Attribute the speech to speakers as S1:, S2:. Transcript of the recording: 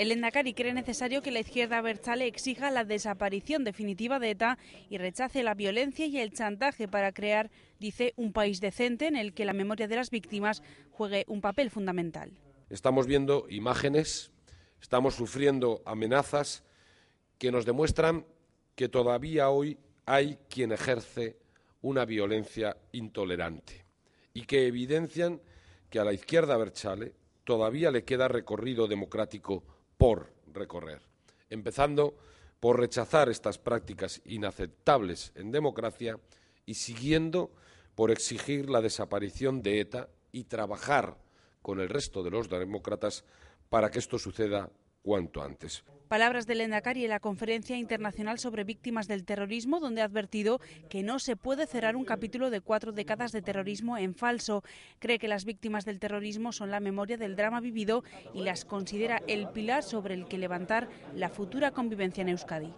S1: El Endacari cree necesario que la izquierda Berchale exija la desaparición definitiva de ETA y rechace la violencia y el chantaje para crear, dice, un país decente en el que la memoria de las víctimas juegue un papel fundamental.
S2: Estamos viendo imágenes, estamos sufriendo amenazas que nos demuestran que todavía hoy hay quien ejerce una violencia intolerante y que evidencian que a la izquierda Berchale todavía le queda recorrido democrático por recorrer, empezando por rechazar estas prácticas inaceptables en democracia y siguiendo por exigir la desaparición de ETA y trabajar con el resto de los demócratas para que esto suceda cuanto antes.
S1: Palabras del Endacari en la Conferencia Internacional sobre Víctimas del Terrorismo, donde ha advertido que no se puede cerrar un capítulo de cuatro décadas de terrorismo en falso. Cree que las víctimas del terrorismo son la memoria del drama vivido y las considera el pilar sobre el que levantar la futura convivencia en Euskadi.